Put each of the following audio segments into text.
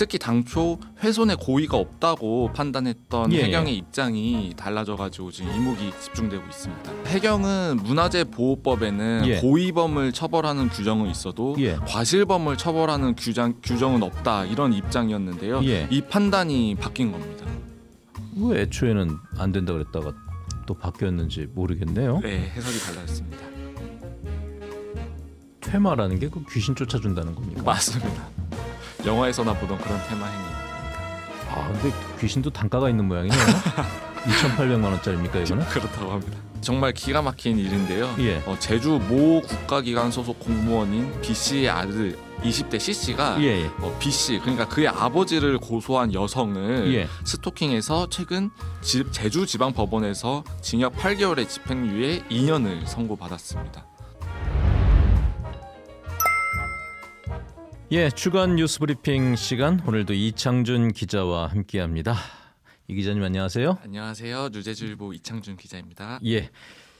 특히 당초 훼손의 고의가 없다고 판단했던 예, 예. 해경의 입장이 달라져가지고 지금 이목이 집중되고 있습니다. 해경은 문화재 보호법에는 예. 고의범을 처벌하는 규정은 있어도 예. 과실범을 처벌하는 규정, 규정은 없다 이런 입장이었는데요. 예. 이 판단이 바뀐 겁니다. 왜 뭐 애초에는 안 된다 그랬다가 또 바뀌었는지 모르겠네요. 네, 해석이 달라졌습니다. 퇴마라는 게 그 귀신 쫓아준다는 겁니까? 맞습니다. 영화에서나 보던 그런 테마 행위아 근데 귀신도 단가가 있는 모양이네요. 2,800만 원짜리입니까 이거는? 그렇다고 합니다. 정말 기가 막힌 일인데요. 예. 어, 제주 모 국가기관 소속 공무원인 B 씨의 아들 20대 C 씨가 예, 예. 어, B 씨 그러니까 그의 아버지를 고소한 여성을 예. 스토킹해서 최근 지, 제주 지방 법원에서 징역 8개월의 집행유예 2년을 선고받았습니다. 예, 주간 뉴스 브리핑 시간 오늘도 이창준 기자와 함께합니다. 이 기자님 안녕하세요. 안녕하세요. 뉴제주일보 이창준 기자입니다. 예.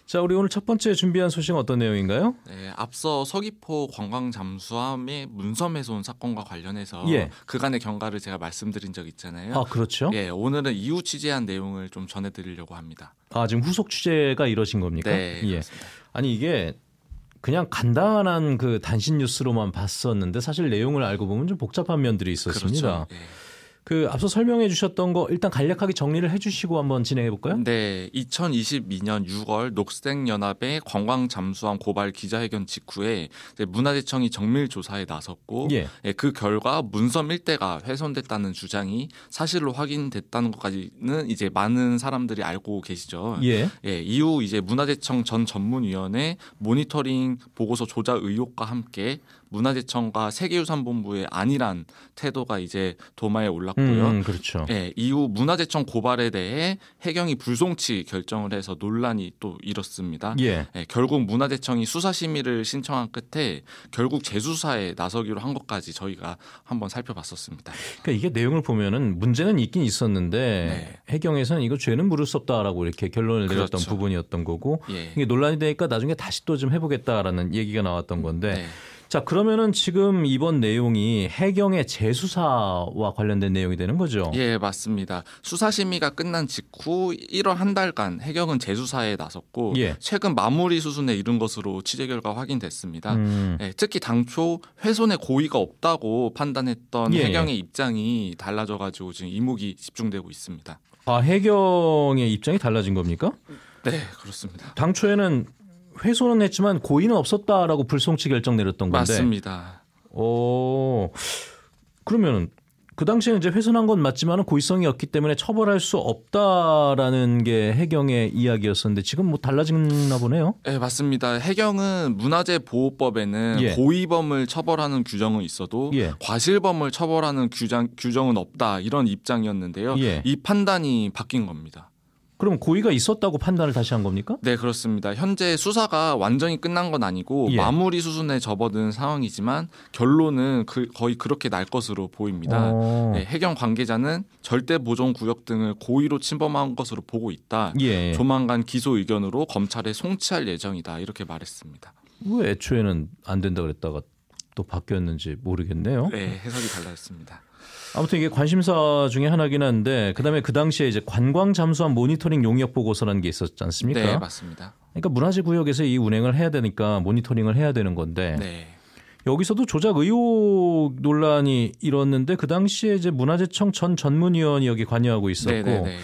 자, 우리 오늘 첫 번째 준비한 소식 어떤 내용인가요? 네, 앞서 서귀포 관광 잠수함의 문서훼 사건과 관련해서 예. 그간의 경과를 제가 말씀드린 적 있잖아요. 아, 그렇죠. 예, 오늘은 이후 취재한 내용을 좀 전해드리려고 합니다. 아, 지금 후속 취재가 이뤄진 겁니까? 네, 예. 그렇습니다. 아니 이게 그냥 간단한 그 단신 뉴스로만 봤었는데 사실 내용을 알고 보면 좀 복잡한 면들이 있었습니다. 그렇죠. 예. 그 앞서 설명해 주셨던 거 일단 간략하게 정리를 해 주시고 한번 진행해 볼까요? 네. 2022년 6월 녹색연합의 관광 잠수함 고발 기자회견 직후에 문화재청이 정밀 조사에 나섰고 예. 예. 그 결과 문섬 일대가 훼손됐다는 주장이 사실로 확인됐다는 것까지는 이제 많은 사람들이 알고 계시죠. 예. 예 이후 이제 문화재청 전 전문위원회 모니터링 보고서 조작 의혹과 함께 문화재청과 세계유산본부의 안일한 태도가 이제 도마에 올랐고요. 음, 그렇죠. 예, 이후 문화재청 고발에 대해 해경이 불송치 결정을 해서 논란이 또 일었습니다. 예. 예 결국 문화재청이 수사 심의를 신청한 끝에 결국 재수사에 나서기로 한 것까지 저희가 한번 살펴봤었습니다. 그러니까 이게 내용을 보면은 문제는 있긴 있었는데 네. 해경에서는 이거 죄는 물을 수 없다라고 이렇게 결론을 내렸던 그렇죠. 부분이었던 거고 예. 이게 논란이 되니까 나중에 다시 또 좀 해보겠다라는 얘기가 나왔던 건데. 네. 자, 그러면은 지금 이번 내용이 해경의 재수사와 관련된 내용이 되는 거죠? 예, 맞습니다. 수사 심의가 끝난 직후 1월 한 달간 해경은 재수사에 나섰고 예. 최근 마무리 수순에 이른 것으로 취재 결과 확인됐습니다. 음. 예, 특히 당초 훼손의 고의가 없다고 판단했던 예. 해경의 입장이 달라져 가지고 지금 이목이 집중되고 있습니다. 아, 해경의 입장이 달라진 겁니까? 네, 그렇습니다. 당초에는 회소는 했지만 고의는 없었다라고 불송치 결정 내렸던 건데. 맞습니다. 어. 그러면 그 당시에는 이제 훼손한 건 맞지만 고의성이 없기 때문에 처벌할 수 없다라는 게 해경의 이야기였었는데 지금 뭐달라진나 보네요. 네 맞습니다. 해경은 문화재보호법에는 예. 고의범을 처벌하는 규정은 있어도 예. 과실범을 처벌하는 규정 규정은 없다 이런 입장이었는데요. 예. 이 판단이 바뀐 겁니다. 그럼 고의가 있었다고 판단을 다시 한 겁니까? 네, 그렇습니다. 현재 수사가 완전히 끝난 건 아니고 예. 마무리 수순에 접어든 상황이지만 결론은 그 거의 그렇게 날 것으로 보입니다. 어. 네, 해경 관계자는 절대 보존 구역 등을 고의로 침범한 것으로 보고 있다. 예. 조만간 기소 의견으로 검찰에 송치할 예정이다. 이렇게 말했습니다. 왜 애초에는 안 된다 그랬다가 또 바뀌었는지 모르겠네요. 네, 해석이 달라졌습니다. 아무튼 이게 관심사 중에 하나긴 한데 그다음에 그 당시에 이제 관광 잠수함 모니터링 용역 보고서라는 게 있었지 않습니까? 네, 맞습니다. 그러니까 문화재 구역에서 이 운행을 해야 되니까 모니터링을 해야 되는 건데 네. 여기서도 조작 의혹 논란이 일었는데 그 당시에 이제 문화재청 전 전문위원이 여기 관여하고 있었고 네네네. 네, 네.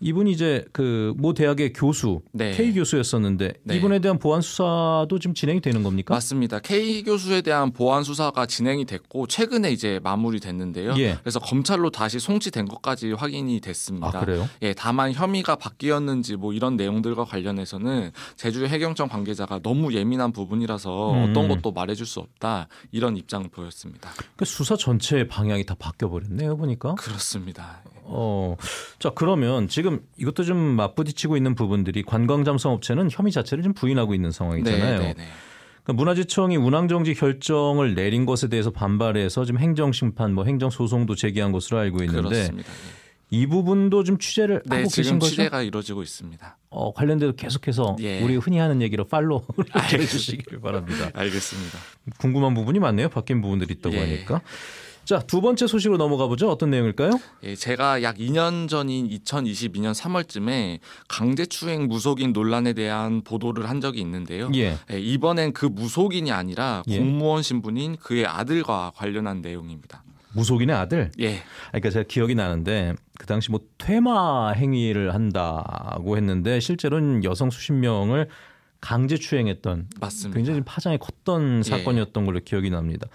이분이 이제 그 모 대학의 교수 네. K 교수였었는데 네. 이분에 대한 보안 수사도 지금 진행이 되는 겁니까? 맞습니다. K 교수에 대한 보안 수사가 진행이 됐고 최근에 이제 마무리됐는데요. 예. 그래서 검찰로 다시 송치된 것까지 확인이 됐습니다. 아, 그래요? 예, 다만 혐의가 바뀌었는지 뭐 이런 내용들과 관련해서는 제주 해경청 관계자가 너무 예민한 부분이라서 음. 어떤 것도 말해줄 수 없다 이런 입장을 보였습니다. 그러니까 수사 전체의 방향이 다 바뀌어 버렸네요, 보니까. 그렇습니다. 어, 자 그러면 지금 지금 이것도 좀 맞부딪히고 있는 부분들이 관광 잠수 업체는 혐의 자체를 좀 부인하고 있는 상황이잖아요. 네, 네, 그 문화재청이 운항정지 결정을 내린 것에 대해서 반발해서 지금 행정심판, 뭐 행정소송도 제기한 것으로 알고 있는데 그렇습니다. 네. 이 부분도 좀 취재를 네, 하고 계신 거죠? 취재가 이루어지고 있습니다. 어, 관련돼서 계속해서 예. 우리 흔히 하는 얘기로 팔로우 해주시길 바랍니다. 알겠습니다. 궁금한 부분이 많네요. 바뀐 부분들이 있다고 예. 하니까. 자, 두 번째 소식으로 넘어가 보죠. 어떤 내용일까요? 예, 제가 약 2년 전인 2022년 3월쯤에 강제추행 무속인 논란에 대한 보도를 한 적이 있는데요. 예. 예, 이번엔 그 무속인이 아니라 예. 공무원 신분인 그의 아들과 관련한 내용입니다. 무속인의 아들? 예. 그러니까 제가 기억이 나는데 그 당시 뭐 퇴마 행위를 한다고 했는데 실제로는 여성 수십 명을 강제 추행했던 맞습니다. 굉장히 파장이 컸던 예. 사건이었던 걸로 기억이 납니다.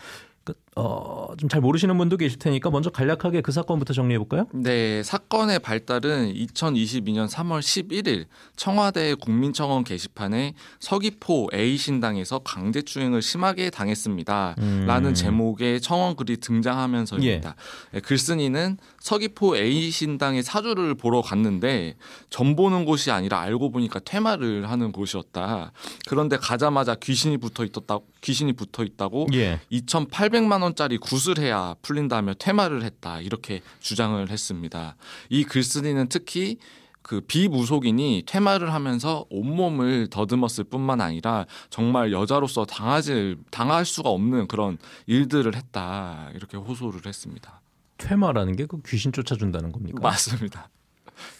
그 어, 좀 잘 모르시는 분도 계실 테니까 먼저 간략하게 그 사건부터 정리해 볼까요? 네, 사건의 발달은 2022년 3월 11일 청와대 국민청원 게시판에 서귀포 A 신당에서 강제추행을 심하게 당했습니다. 음. 라는 제목의 청원 글이 등장하면서입니다. 예. 예 글쓴이는 서귀포 A 신당의 사주를 보러 갔는데 전 보는 곳이 아니라 알고 보니까 퇴마를 하는 곳이었다. 그런데 가자마자 귀신이 붙어 있었다. 귀신이 붙어 있다고 예. 2,800만 1 0만 원짜리 구슬해야 풀린다며 퇴마를 했다 이렇게 주장을 했습니다. 이 글쓴이는 특히 그 비무속인이 퇴마를 하면서 온몸을 더듬었을 뿐만 아니라 정말 여자로서 당하지 당할 수가 없는 그런 일들을 했다 이렇게 호소를 했습니다. 퇴마라는 게 그 귀신 쫓아준다는 겁니까? 맞습니다.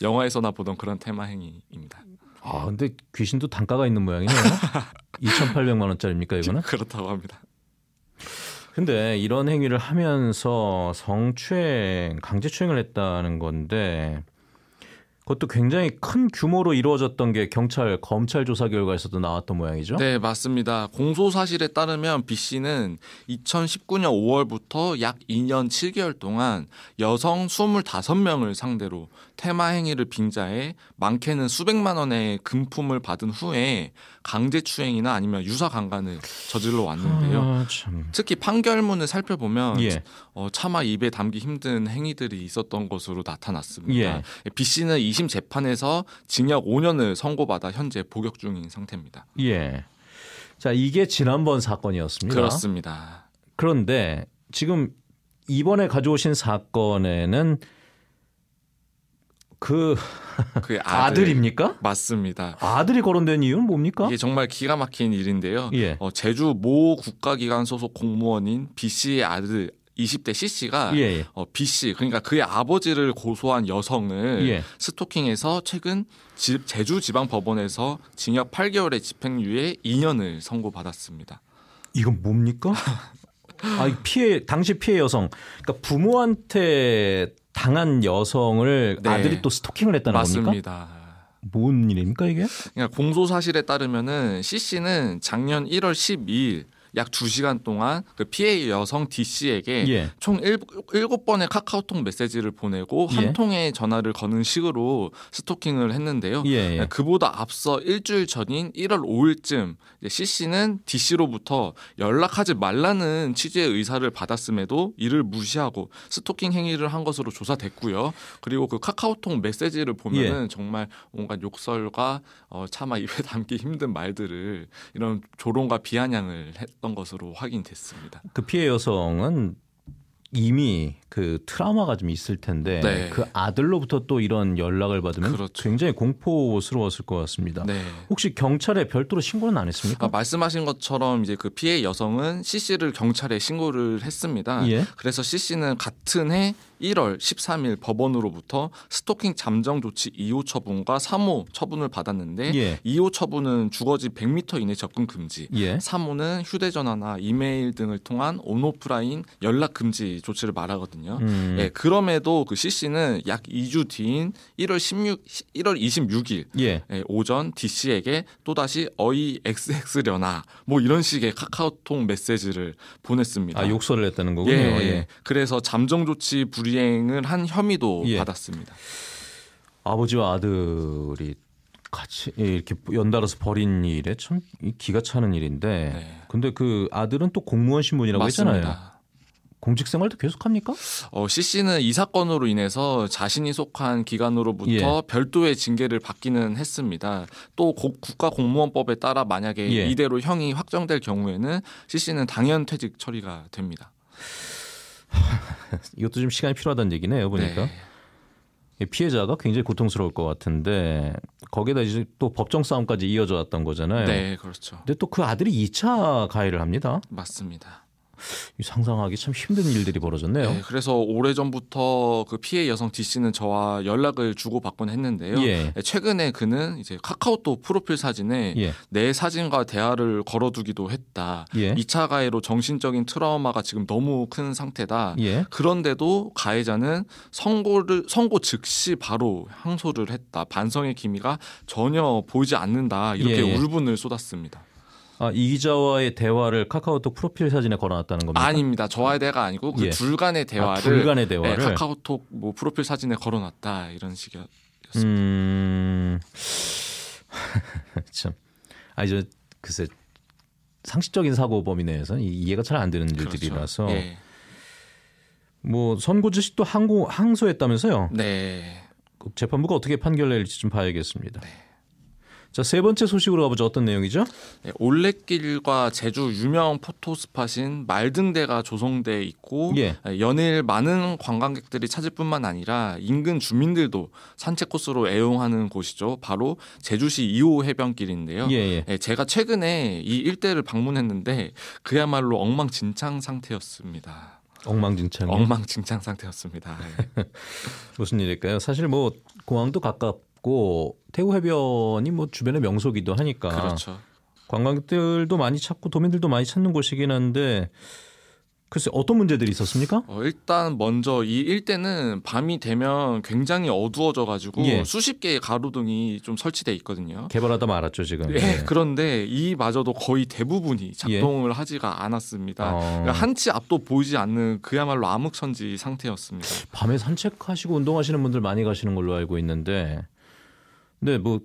영화에서나 보던 그런 퇴마 행위입니다. 아 근데 귀신도 단가가 있는 모양이네요. 2,800만 원짜리입니까 이거는? 그렇다고 합니다. 근데 이런 행위를 하면서 성추행, 강제추행을 했다는 건데 그것도 굉장히 큰 규모로 이루어졌던 게 경찰 검찰 조사 결과에서도 나왔던 모양이죠. 네, 맞습니다. 공소 사실에 따르면 B 씨는 2019년 5월부터 약 2년 7개월 동안 여성 25명을 상대로 테마 행위를 빙자해 많게는 수백만 원의 금품을 받은 후에 강제 추행이나 아니면 유사 강간을 저질러 왔는데요. 아, 특히 판결문을 살펴보면 예. 어, 차마 입에 담기 힘든 행위들이 있었던 것으로 나타났습니다. 예. B 씨는 이 2심 재판에서 징역 5년을 선고받아 현재 복역 중인 상태입니다. 예. 자, 이게 지난번 사건이었습니다. 그렇습니다. 그런데 지금 이번에 가져오신 사건에는 그, 그 아들, 입니까 맞습니다. 아들이 거론된 이유는 뭡니까? 이게 정말 기가 막힌 일인데요. 예. 어, 제주 모 국가기관 소속 공무원인 B 씨의 아들 20대 C 씨가 예, 예. 어, B 씨 그러니까 그의 아버지를 고소한 여성을 예. 스토킹해서 최근 지, 제주 지방 법원에서 징역 8개월의 집행유예 2년을 선고받았습니다. 이건 뭡니까? 아, 피해 당시 피해 여성 그러니까 부모한테 당한 여성을 네. 아들이 또 스토킹을 했다는 맞습니다. 겁니까? 맞습니다. 뭔 일입니까 이게? 그러니까 공소 사실에 따르면은 C 씨는 작년 1월 12일 약 두시간 동안 그 피해 여성 D 씨에게 예. 총 일, 일곱 번의 카카오톡 메시지를 보내고 예. 한 통의 전화를 거는 식으로 스토킹을 했는데요. 예. 예. 네, 그보다 앞서 일주일 전인 1월 5일쯤 C 씨는 D 씨로부터 연락하지 말라는 취지의 의사를 받았음에도 이를 무시하고 스토킹 행위를 한 것으로 조사됐고요. 그리고 그 카카오톡 메시지를 보면은 예. 정말 뭔가 욕설과 어, 차마 입에 담기 힘든 말들을 이런 조롱과 비아냥을 했, 있었던 것으로 확인됐습니다. 그 피해 여성은 이미 그 트라우마가 좀 있을 텐데 네. 그 아들로부터 또 이런 연락을 받으면 그렇죠. 굉장히 공포스러웠을 것 같습니다. 네. 혹시 경찰에 별도로 신고는 안 했습니까? 아, 말씀하신 것처럼 이제 그 피해 여성은 C 씨를 경찰에 신고를 했습니다. 예? 그래서 C 씨는 같은 해 1월 13일 법원으로부터 스토킹 잠정 조치 2호 처분과 3호 처분을 받았는데 예. 2호 처분은 주거지 100m 이내 접근 금지, 예. 3호는 휴대전화나 이메일 등을 통한 온오프라인 연락 금지 조치를 말하거든요. 있거든요. 음. 예, 그럼에도 그 CC는 약 2주 뒤인 1월 16 1월 26일 예. 예, 오전 DC에게 또다시 어이 XX려나 뭐 이런 식의 카카오톡 메시지를 보냈습니다. 아, 욕설을 했다는 거군요. 예, 예. 예. 그래서 잠정 조치 불이행을 한 혐의도 예. 받았습니다. 아버지와 아들이 같이 이렇게 연달아서 벌인 일에 참 기가 차는 일인데 네. 근데 그 아들은 또 공무원 신분이라고 맞습니다. 했잖아요. 공직 생활도 계속합니까? 어, C 씨는 이 사건으로 인해서 자신이 속한 기관으로부터 예. 별도의 징계를 받기는 했습니다. 또 고, 국가공무원법에 따라 만약에 예. 이대로 형이 확정될 경우에는 C 씨는 당연 퇴직 처리가 됩니다. 이것도 좀 시간이 필요하다는 얘기네요 보니까. 네. 피해자가 굉장히 고통스러울 것 같은데 거기에다 이제 또 법정 싸움까지 이어져 왔던 거잖아요. 네, 그렇죠. 근데 또 그 아들이 2차 가해를 합니다. 맞습니다. 상상하기 참 힘든 일들이 벌어졌네요. 네, 그래서 오래 전부터 그 피해 여성 D 씨는 저와 연락을 주고 받곤 했는데요. 예. 네, 최근에 그는 이제 카카오톡 프로필 사진에 예. 내 사진과 대화를 걸어두기도 했다. 예. 2차 가해로 정신적인 트라우마가 지금 너무 큰 상태다. 예. 그런데도 가해자는 선고를 선고 즉시 바로 항소를 했다. 반성의 기미가 전혀 보이지 않는다. 이렇게 예. 울분을 쏟았습니다. 아, 이 기자와의 대화를 카카오톡 프로필 사진에 걸어놨다는 겁니다. 아닙니다. 저와의 대화가 아니고 그 예. 둘 간의 아, 대화를, 아, 둘 간의 네, 대화를? 네, 카카오톡 뭐 프로필 사진에 걸어놨다 이런 식이었습니다. 음... 참, 아니 저 글쎄 상식적인 사고 범위 내에서 는 이해가 잘 안 되는 그렇죠. 일들이라서 예. 뭐 선고 지식도 항 항소했다면서요? 네. 그 재판부가 어떻게 판결 내릴지 좀 봐야겠습니다. 네. 자, 세 번째 소식으로 가보죠. 어떤 내용이죠? 네, 올레길과 제주 유명 포토 스팟인 말등대가 조성돼 있고 예. 네, 연일 많은 관광객들이 찾을 뿐만 아니라 인근 주민들도 산책 코스로 애용하는 곳이죠. 바로 제주시 2호 해변길인데요. 예, 예. 네, 제가 최근에 이 일대를 방문했는데 그야말로 엉망진창 상태였습니다. 엉망진창 엉망진창 상태였습니다. 예. 무슨 일일까요? 사실 뭐 공항도 가깝 같고 태우 해변이 뭐 주변의 명소기도 하니까 그렇죠. 관광객들도 많이 찾고 도민들도 많이 찾는 곳이긴 한데 글쎄 어떤 문제들이 있었습니까? 어, 일단 먼저 이 일대는 밤이 되면 굉장히 어두워져 가지고 예. 수십 개의 가로등이 좀 설치돼 있거든요. 개발하다 말았죠 지금. 예, 예. 그런데 이마저도 거의 대부분이 예. 작동을 예. 하지가 않았습니다. 어... 그러니까 한치 앞도 보이지 않는 그야말로 암흑천지 상태였습니다. 밤에 산책하시고 운동하시는 분들 많이 가시는 걸로 알고 있는데 네, 뭐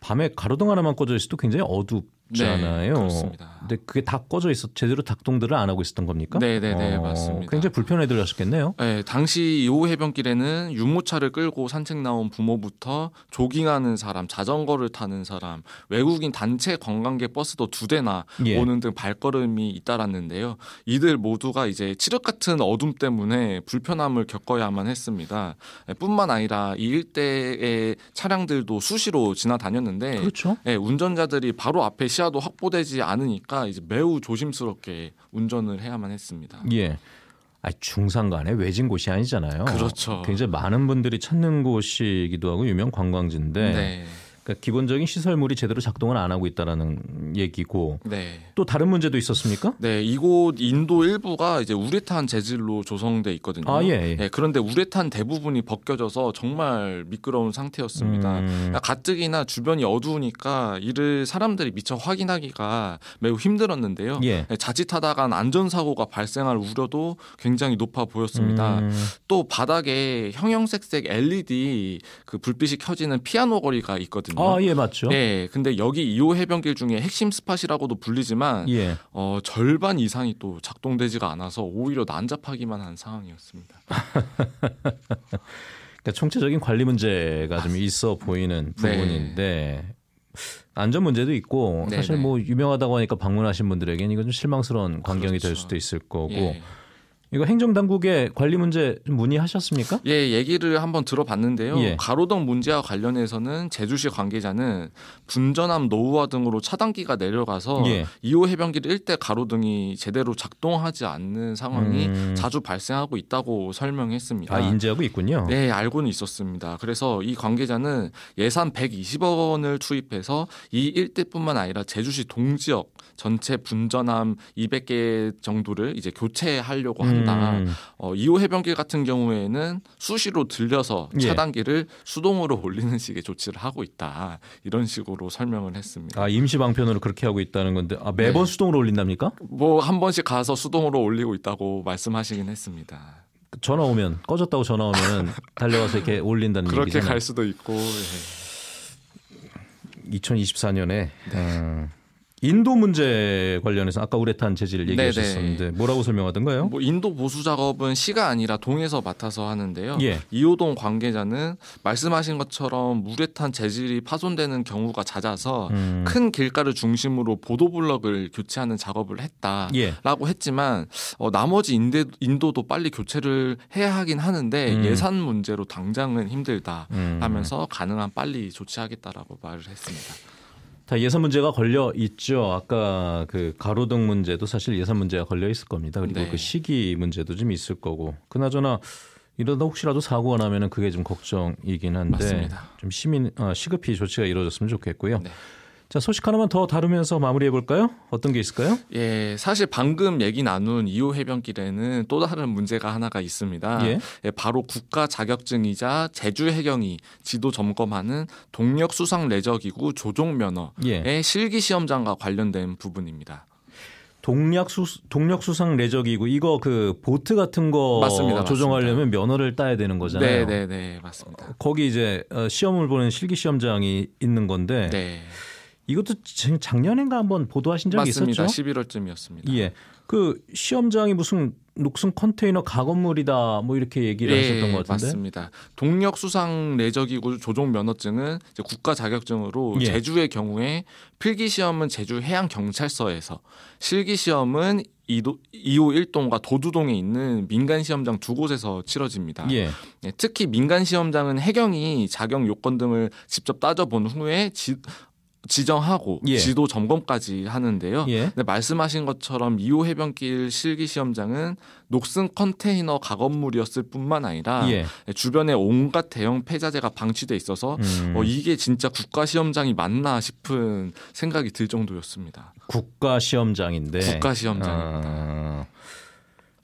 밤에 가로등 하나만 꺼져 있어도 굉장히 어둡 있잖아요. 네, 그렇습니다. 근데 그게 다 꺼져 있어 제대로 닭동들을 안 하고 있었던 겁니까? 네네네 네, 네, 어, 맞습니다. 굉장히 불편해들렸셨겠네요네 당시 2호 해변길에는 유모차를 끌고 산책 나온 부모부터 조깅하는 사람, 자전거를 타는 사람, 외국인 단체 관광객 버스도 두 대나 예. 오는 등 발걸음이 잇따랐는데요. 이들 모두가 이제 칠흑 같은 어둠 때문에 불편함을 겪어야만 했습니다. 예, 뿐만 아니라 이 일대의 차량들도 수시로 지나다녔는데, 그렇죠. 네, 운전자들이 바로 앞에 아시아도 확보되지 않으니까 이제 매우 조심스럽게 운전을 해야만 했습니다. 예. 아 중산간에 외진 곳이 아니잖아요. 그렇죠. 굉장히 많은 분들이 찾는 곳이기도 하고 유명 관광지인데 네. 그러니까 기본적인 시설물이 제대로 작동을 안 하고 있다라는 얘기고 네. 또 다른 문제도 있었습니까? 네, 이곳 인도 일부가 이제 우레탄 재질로 조성돼 있거든요. 아, 예, 예. 네, 그런데 우레탄 대부분이 벗겨져서 정말 미끄러운 상태였습니다. 음... 그러니까 가뜩이나 주변이 어두우니까 이를 사람들이 미처 확인하기가 매우 힘들었는데요. 예. 네, 자칫하다간 안전사고가 발생할 우려도 굉장히 높아 보였습니다. 음... 또 바닥에 형형색색 LED 그 불빛이 켜지는 피아노 거리가 있거든요. 있거든요. 아, 예, 맞죠. 네. 근데 여기 2호 해변길 중에 핵심 스팟이라고도 불리지만 예. 어, 절반 이상이 또 작동되지가 않아서 오히려 난잡하기만 한 상황이었습니다. 그러니까 총체적인 관리 문제가 좀 있어 보이는 부분인데 네. 안전 문제도 있고 사실 네, 네. 뭐 유명하다고 하니까 방문하신 분들에게는 이건 좀 실망스러운 아, 광경이 그렇죠. 될 수도 있을 거고 예. 이거 행정당국에 관리 문제 좀 문의하셨습니까? 예, 얘기를 한번 들어봤는데요. 예. 가로등 문제와 관련해서는 제주시 관계자는 분전함 노후화 등으로 차단기가 내려가서 예. 2호 해변길 일대 가로등이 제대로 작동하지 않는 상황이 음. 자주 발생하고 있다고 설명했습니다. 아, 인지하고 있군요. 네, 알고는 있었습니다. 그래서 이 관계자는 예산 120억 원을 투입해서 이 일대뿐만 아니라 제주시 동지역 전체 분전함 200개 정도를 이제 교체하려고 음. 한다 음. 어, 2호 해변길 같은 경우에는 수시로 들려서 예. 차단기를 예. 수동으로 올리는 식의 조치를 하고 있다 이런 식으로 설명을 했습니다. 아 임시 방편으로 그렇게 하고 있다는 건데 아, 매번 네. 수동으로 올린답니까? 뭐 한 번씩 가서 수동으로 올리고 있다고 말씀하시긴 했습니다. 전화 오면 꺼졌다고 전화 오면 달려가서 이렇게 올린다는 그렇게 얘기잖아요. 갈 수도 있고. 예. 2024년에 네. 음. 인도 문제 관련해서 아까 우레탄 재질 네, 네. 얘기하셨었는데 뭐라고 설명하던가요? 뭐 인도 보수 작업은 시가 아니라 동에서 맡아서 하는데요. 예. 이호동 관계자는 말씀하신 것처럼 우레탄 재질이 파손되는 경우가 잦아서 음. 큰 길가를 중심으로 보도 블럭을 교체하는 작업을 했다라고 예. 했지만 어, 나머지 인대, 인도도 빨리 교체를 해야 하긴 하는데 음. 예산 문제로 당장은 힘들다 음. 하면서 가능한 빨리 조치하겠다라고 말을 했습니다. 다 예산 문제가 걸려 있죠. 아까 그 가로등 문제도 사실 예산 문제가 걸려 있을 겁니다. 그리고 네. 그 시기 문제도 좀 있을 거고. 그나저나 이러다 혹시라도 사고가 나면은 그게 좀 걱정이긴 한데 맞습니다. 좀 시민 아, 시급히 조치가 이루어졌으면 좋겠고요. 네. 자, 소식 하나만 더 다루면서 마무리해 볼까요? 어떤 게 있을까요? 예, 사실 방금 얘기 나눈 2호 해변길에는 또 다른 문제가 하나가 있습니다. 예. 예 바로 국가 자격증이자 제주 해경이 지도 점검하는 동력 수상 레저 기구 조종 면허의 예. 실기 시험장과 관련된 부분입니다. 동력 수 동력 수상 레저 기구 이거 그 보트 같은 거 맞습니다, 조정하려면 맞습니다. 면허를 따야 되는 거잖아요. 네, 네, 네, 맞습니다. 거기 이제 어, 시험을 보는 실기 시험장이 있는 건데 네. 이것도 작년인가 한번 보도하신 적이 맞습니다. 있었죠? 11월쯤이었습니다. 예. 그 시험장이 무슨 녹슨 컨테이너 가건물이다 뭐 이렇게 얘기를 예, 하셨던 것 같은데 맞습니다. 동력 수상 내적이고 조종 면허증은 국가 자격증으로 예. 제주의 경우에 필기 시험은 제주 해양 경찰서에서 실기 시험은 이도이호일동과 도두동에 있는 민간 시험장 두 곳에서 치러집니다. 예. 예 특히 민간 시험장은 해경이 자격 요건 등을 직접 따져본 후에 지, 지정하고 예. 지도 점검까지 하는데요. 예. 근데 말씀하신 것처럼 이호 해변길 실기 시험장은 녹슨 컨테이너 가건물이었을 뿐만 아니라 예. 주변에 온갖 대형 폐자재가 방치돼 있어서 음. 어, 이게 진짜 국가 시험장이 맞나 싶은 생각이 들 정도였습니다. 국가 시험장인데 국가 시험장입니다. 아...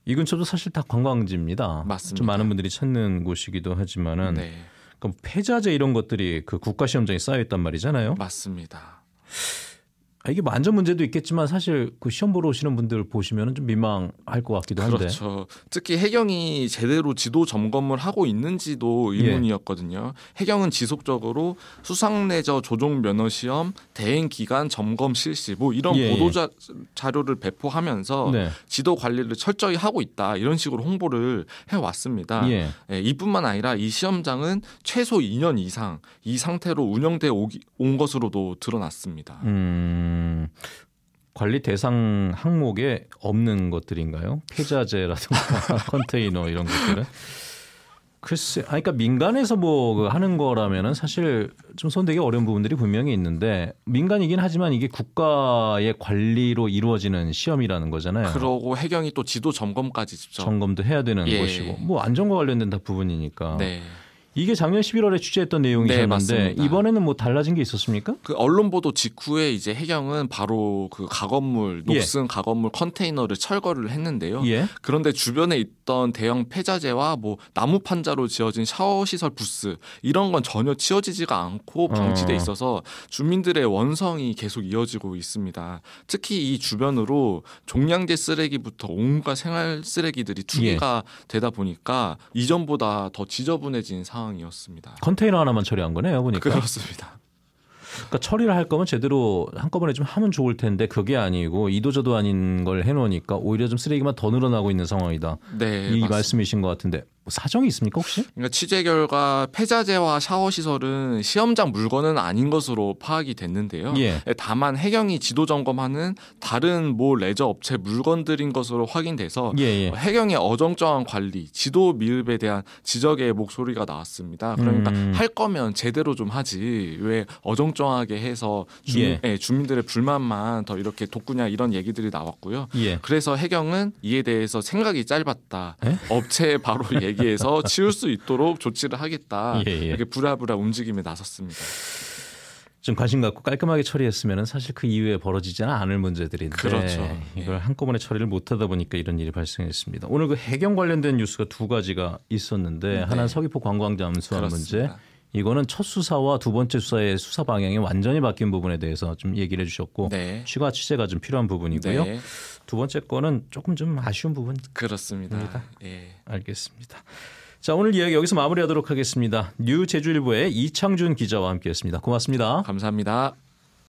이 근처도 사실 다 관광지입니다. 맞습니다. 좀 많은 분들이 찾는 곳이기도 하지만은 네. 그럼 패자제 이런 것들이 그 국가 시험장에 쌓여 있단 말이잖아요. 맞습니다. 아, 이게 뭐 안전 문제도 있겠지만 사실 그 시험 보러 오시는 분들 보시면 좀 민망할 것 같기도 한데. 그렇죠. 특히 해경이 제대로 지도 점검을 하고 있는지도 의문이었거든요. 예. 해경은 지속적으로 수상레저 조종 면허 시험 대행 기간 점검 실시 뭐 이런 예. 예. 보도 자, 료를 배포하면서 네. 지도 관리를 철저히 하고 있다 이런 식으로 홍보를 해 왔습니다. 예. 예. 이뿐만 아니라 이 시험장은 최소 2년 이상 이 상태로 운영돼 오기, 온 것으로도 드러났습니다. 음. 음, 관리 대상 항목에 없는 것들인가요? 폐자재라든가 컨테이너 이런 것들은? 글쎄, 아, 그러니까 민간에서 뭐 그 하는 거라면은 사실 좀 손대기 어려운 부분들이 분명히 있는데 민간이긴 하지만 이게 국가의 관리로 이루어지는 시험이라는 거잖아요. 그러고 해경이 또 지도 점검까지 직접 점검도 해야 되는 예. 것이고 뭐 안전과 관련된 다 부분이니까. 네. 이게 작년 11월에 취재했던 내용이셨는데 네, 이번에는 뭐 달라진 게 있었습니까? 그 언론 보도 직후에 이제 해경은 바로 그 가건물 예. 녹슨 예. 가건물 컨테이너를 철거를 했는데요. 예. 그런데 주변에 있던 대형 폐자재와 뭐 나무 판자로 지어진 샤워 시설 부스 이런 건 전혀 치워지지가 않고 방치돼 어. 있어서 주민들의 원성이 계속 이어지고 있습니다. 특히 이 주변으로 종량제 쓰레기부터 온갖 생활 쓰레기들이 예. 투기가 예. 되다 보니까 이전보다 더 지저분해진 상황. 상황이었습니다. 컨테이너 하나만 처리한 거네요, 보니까. 그렇습니다. 그러니까 처리를 할 거면 제대로 한꺼번에 좀 하면 좋을 텐데 그게 아니고 이도저도 아닌 걸 해놓으니까 오히려 좀 쓰레기만 더 늘어나고 있는 상황이다. 네, 이 맞습니다. 말씀이신 것 같은데 사정이 있습니까 혹시? 그러니까 취재 결과 폐자재와 샤워 시설은 시험장 물건은 아닌 것으로 파악이 됐는데요. 예. 네, 다만 해경이 지도 점검하는 다른 모 레저 업체 물건들인 것으로 확인돼서 예예. 예. 어, 해경의 어정쩡한 관리, 지도 미흡에 대한 지적의 목소리가 나왔습니다. 그러니까 음. 할 거면 제대로 좀 하지 왜 어정쩡하게 해서 주민, 예. 예, 주민들의 불만만 더 이렇게 돋구냐 이런 얘기들이 나왔고요. 예. 그래서 해경은 이에 대해서 생각이 짧았다. 에? 업체에 바로 얘기. 여기해서 치울 수 있도록 조치를 하겠다 예, 예. 이렇게 부랴부랴 움직임에 나섰습니다. 좀 관심 갖고 깔끔하게 처리했으면 사실 그 이후에 벌어지지는 않을 문제들인데 그렇죠. 이걸 예. 한꺼번에 처리를 못하다 보니까 이런 일이 발생했습니다. 오늘 그 해경 관련된 뉴스가 두 가지가 있었는데 네. 하나는 서귀포 관광지 암수한 문제 이거는 첫 수사와 두 번째 수사의 수사 방향이 완전히 바뀐 부분에 대해서 좀 얘기를 해주셨고 네. 취과 취재가 좀 필요한 부분이고요. 네. 두 번째 거는 조금 좀 아쉬운 부분 그렇습니다. 예. 알겠습니다. 자 오늘 이야기 여기서 마무리하도록 하겠습니다. 뉴 제주일보의 이창준 기자와 함께했습니다. 고맙습니다. 감사합니다.